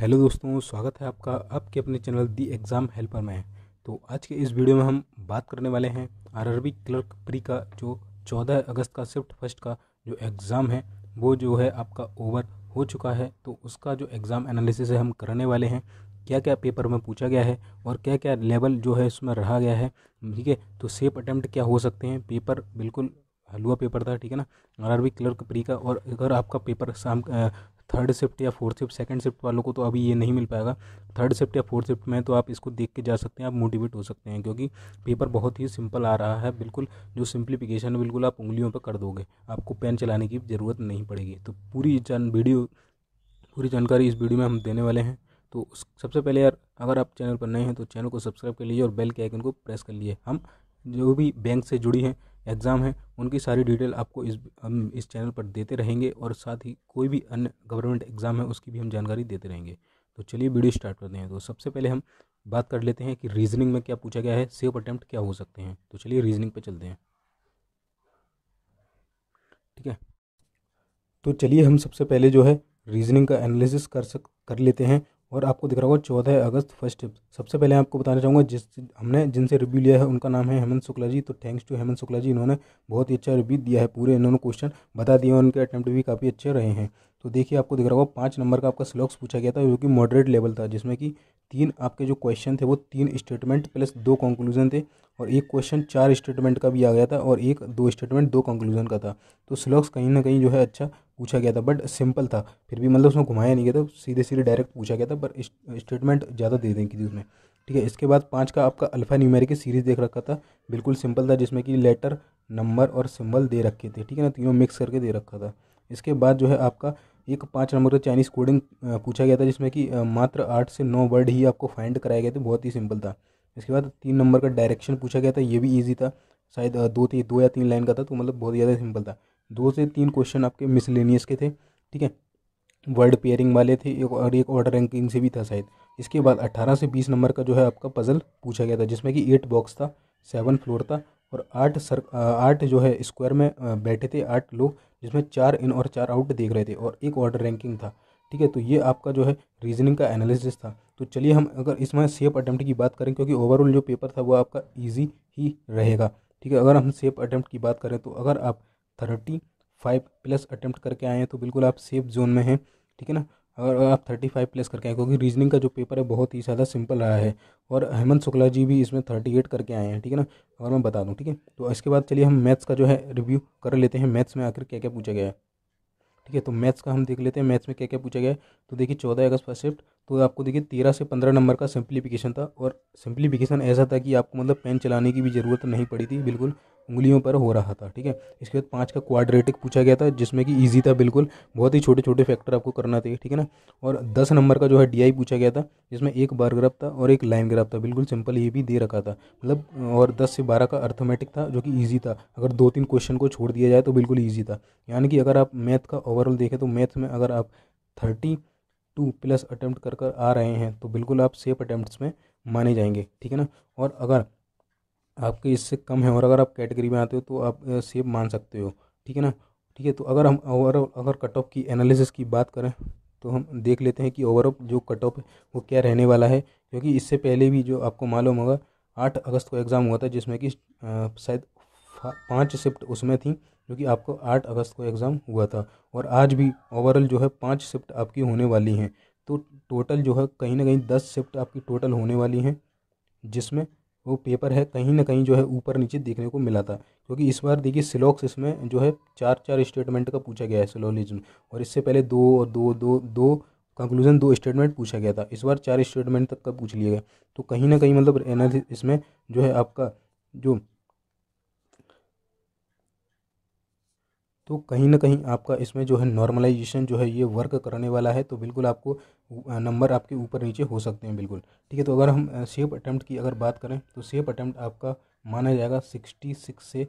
hello दोस्तों स्वागत है आपका आपके अपने चैनल दी एग्ज़ाम हेल्पर में तो आज के इस वीडियो में हम बात करने वाले हैं आरआरबी क्लर्क प्री का जो 14 अगस्त का शिफ्ट फर्स्ट का जो एग्ज़ाम है वो जो है आपका ओवर हो चुका है तो उसका जो एग्ज़ाम एनालिसिस है हम करने वाले हैं क्या क्या पेपर में पूछा गया है और क्या क्या लेवल जो है उसमें रहा गया है ठीक है तो सेफ अटैम्प्ट क्या हो सकते हैं पेपर बिल्कुल हलवा पेपर था ठीक है ना आरआरबी क्लर्क प्री का और अगर आपका पेपर शाम थर्ड शिफ्ट या फोर्थ शिफ्ट सेकंड शिफ्ट वालों को तो अभी ये नहीं मिल पाएगा थर्ड शिफ्ट या फोर्थ शिफ्ट में तो आप इसको देख के जा सकते हैं आप मोटिवेट हो सकते हैं क्योंकि पेपर बहुत ही सिंपल आ रहा है बिल्कुल जो सिंप्लीफिकेशन है बिल्कुल आप उंगलियों पर कर दोगे आपको पेन चलाने की ज़रूरत नहीं पड़ेगी तो पूरी जान वीडियो पूरी जानकारी इस वीडियो में हम देने वाले हैं तो सबसे पहले यार अगर आप चैनल पर नए हैं तो चैनल को सब्सक्राइब कर लीजिए और बेल के आइकन को प्रेस कर लीजिए हम जो भी बैंक से जुड़ी हैं एग्ज़ाम हैं उनकी सारी डिटेल आपको इस हम इस चैनल पर देते रहेंगे और साथ ही कोई भी अन्य गवर्नमेंट एग्ज़ाम है उसकी भी हम जानकारी देते रहेंगे तो चलिए वीडियो स्टार्ट करते हैं तो सबसे पहले हम बात कर लेते हैं कि रीजनिंग में क्या पूछा गया है सेफ अटैम्प्ट क्या हो सकते हैं तो चलिए रीजनिंग पे चलते हैं ठीक है तो चलिए हम सबसे पहले जो है रीजनिंग का एनालिसिस कर सक कर लेते हैं और आपको दिख रहा होगा चौदह अगस्त फर्स्ट टिप्स सबसे पहले आपको बताना चाहूँगा जिस हमने जिनसे रिव्यू लिया है उनका नाम है हेमंत शुक्ला जी तो थैंक्स टू हेमंत शुक्ला जी इन्होंने बहुत ही अच्छा रिव्यू दिया है पूरे इन्होंने क्वेश्चन बता दिए उनके अटैम्प्ट भी काफ़ी अच्छे रहे हैं तो देखिए आपको दिख रहा होगा पाँच नंबर का आपका स्लॉक्स पूछा गया था जो कि मॉडरेट लेवल था जिसमें कि तीन आपके जो क्वेश्चन थे वो तीन स्टेटमेंट प्लस दो कंक्लूजन थे और एक क्वेश्चन चार स्टेटमेंट का भी आ गया था और एक दो स्टेटमेंट दो कंक्लूजन का था तो स्लॉक्स कहीं ना कहीं जो है अच्छा पूछा गया था बट सिंपल था फिर भी मतलब उसमें घुमाया नहीं गया था सीधे सीधे डायरेक्ट पूछा गया था पर स्टेटमेंट ज़्यादा दे दें कि उसमें ठीक है इसके बाद पाँच का आपका अल्फ़ा न्यूमेरिक की सीरीज़ देख रखा था बिल्कुल सिंपल था जिसमें कि लेटर नंबर और सिंबल दे रखे थे ठीक है ना तीनों मिक्स करके दे रखा था इसके बाद जो है आपका एक पाँच नंबर का चाइनीज़ कोडिंग पूछा गया था जिसमें कि मात्र आठ से नौ वर्ड ही आपको फाइंड कराए गए थे बहुत ही सिंपल था इसके बाद तीन नंबर का डायरेक्शन पूछा गया था ये भी ईजी था शायद दो थी दो या तीन लाइन का था तो मतलब बहुत ज़्यादा सिंपल था दो से तीन क्वेश्चन आपके मिसलेनियस के थे ठीक है वर्ड पेयरिंग वाले थे एक और एक ऑर्डर रैंकिंग से भी था शायद इसके बाद अट्ठारह से बीस नंबर का जो है आपका पज़ल पूछा गया था जिसमें कि एट बॉक्स था सेवन फ्लोर था और आठ सर आठ जो है स्क्वायर में बैठे थे आठ लोग जिसमें चार इन और चार आउट देख रहे थे और एक ऑर्डर रैंकिंग था ठीक है तो ये आपका जो है रीजनिंग का एनालिसिस था तो चलिए हम अगर इसमें सेफ अटैम्प्ट की बात करें क्योंकि ओवरऑल जो पेपर था वो आपका ईजी ही रहेगा ठीक है अगर हम सेफ अटैम्प्ट की बात करें तो अगर आप थर्टी फाइव प्लस अटैम्प्ट करके आए हैं तो बिल्कुल आप सेफ जोन में हैं ठीक है ना अगर आप थर्टी फाइव प्लस करके आए क्योंकि रीजनिंग का जो पेपर है बहुत ही ज़्यादा सिंपल रहा है और हेमंत शुक्ला जी भी इसमें थर्टी एट करके आए हैं ठीक है ना अगर मैं बता दूँ ठीक है तो इसके बाद चलिए हम मैथ्स का जो है रिव्यू कर लेते हैं मैथ्स में आखिर क्या क्या पूछा गया है ठीक है तो मैथ्स का हम देख लेते हैं मैथ्स में क्या क्या पूछा गया है तो देखिए चौदह अगस्त फर्स्ट शिफ्ट तो आपको देखिए तेरह से पंद्रह नंबर का सिंप्लीफिकेशन था और सिंप्लीफिकेशन ऐसा था कि आपको मतलब पेन चलाने की भी ज़रूरत नहीं पड़ी थी बिल्कुल उंगलियों पर हो रहा था ठीक है इसके बाद पाँच का क्वाड्रेटिक पूछा गया था जिसमें कि ईजी था बिल्कुल बहुत ही छोटे छोटे फैक्टर आपको करना थे ठीक है ना और दस नंबर का जो है डी पूछा गया था जिसमें एक बार ग्राफ था और एक लाइन ग्राफ था बिल्कुल सिंपल ये भी दे रखा था मतलब और दस से बारह का अर्थमेटिक था जो कि ईजी था अगर दो तीन क्वेश्चन को छोड़ दिया जाए तो बिल्कुल ईजी था यानी कि अगर आप मैथ का ओवरऑल देखें तो मैथ में अगर आप थर्टी टू प्लस अटैम्प्ट कर कर आ रहे हैं तो बिल्कुल आप सेफ अटैम्प्ट में माने जाएंगे ठीक है ना और अगर आपके इससे कम है और अगर आप कैटेगरी में आते हो तो आप सेफ मान सकते हो ठीक है ना ठीक है तो अगर हम ओवरऑल अगर कट ऑफ की एनालिसिस की बात करें तो हम देख लेते हैं कि ओवरऑल जो कट ऑफ है वो क्या रहने वाला है क्योंकि इससे पहले भी जो आपको मालूम होगा आठ अगस्त को एग्ज़ाम हुआ था जिसमें कि शायद पाँच शिफ्ट उसमें थी जो कि आपको आठ अगस्त को एग्ज़ाम हुआ था और आज भी ओवरऑल जो है पाँच शिफ्ट आपकी होने वाली हैं तो टोटल जो है कहीं ना कहीं दस शिफ्ट आपकी टोटल होने वाली हैं जिसमें वो पेपर है कहीं ना कहीं जो है ऊपर नीचे देखने को मिला था क्योंकि इस बार देखिए सिलॉक्स इसमें जो है चार चार स्टेटमेंट का पूछा गया है सिलोलिज्म और इससे पहले दो और दो दो दो कंक्लूजन दो स्टेटमेंट पूछा गया था इस बार चार स्टेटमेंट तक का पूछ लिया गया तो कहीं ना कहीं मतलब एनर्जी इसमें जो है आपका जो तो कहीं ना कहीं आपका इसमें जो है नॉर्मलाइजेशन जो है ये वर्क करने वाला है तो बिल्कुल आपको नंबर आपके ऊपर नीचे हो सकते हैं बिल्कुल ठीक है तो अगर हम सेप अटैम्प्ट की अगर बात करें तो सेप अटैम्प्ट आपका माना जाएगा सिक्सटी सिक्स से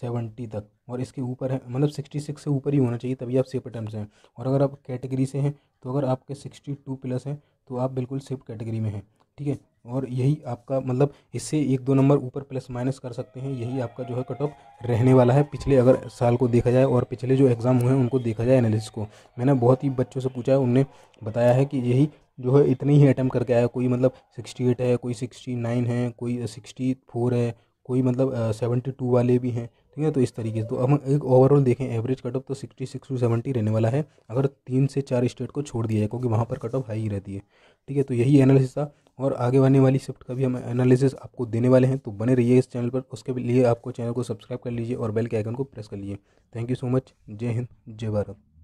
सेवेंटी तक और इसके ऊपर है मतलब सिक्सटी सिक्स से ऊपर ही होना चाहिए तभी आप सेप अटैम्प्ट हैं और अगर आप कैटेगरी से हैं तो अगर आपके सिक्सटी टू प्लस हैं तो आप बिल्कुल सेप कैटेगरी में हैं ठीक है और यही आपका मतलब इससे एक दो नंबर ऊपर प्लस माइनस कर सकते हैं यही आपका जो है कट ऑफ रहने वाला है पिछले अगर साल को देखा जाए और पिछले जो एग्ज़ाम हुए हैं उनको देखा जाए एनालिसिस को मैंने बहुत ही बच्चों से पूछा है उनने बताया है कि यही जो है इतने ही अटैम्प्ट करके आया कोई मतलब सिक्सटी एट है कोई सिक्सटी नाइन है कोई सिक्सटी फोर है कोई मतलब सेवेंटी टू मतलब, वाले भी हैं ठीक है तो इस तरीके से तो अब हम एक ओवरऑल देखें एवरेज कट ऑफ तो सिक्सटी सिक्स टू सेवेंटी रहने वाला है अगर तीन से चार स्टेट को छोड़ दिया जाए क्योंकि वहाँ पर कट ऑफ हाई ही रहती है ठीक है तो यही एनालिसिस था और आगे आने वाली शिफ्ट का भी हम एनालिसिस आपको देने वाले हैं तो बने रहिए इस चैनल पर उसके लिए आपको चैनल को सब्सक्राइब कर लीजिए और बेल के आइकन को प्रेस कर लीजिए थैंक यू सो मच जय हिंद जय भारत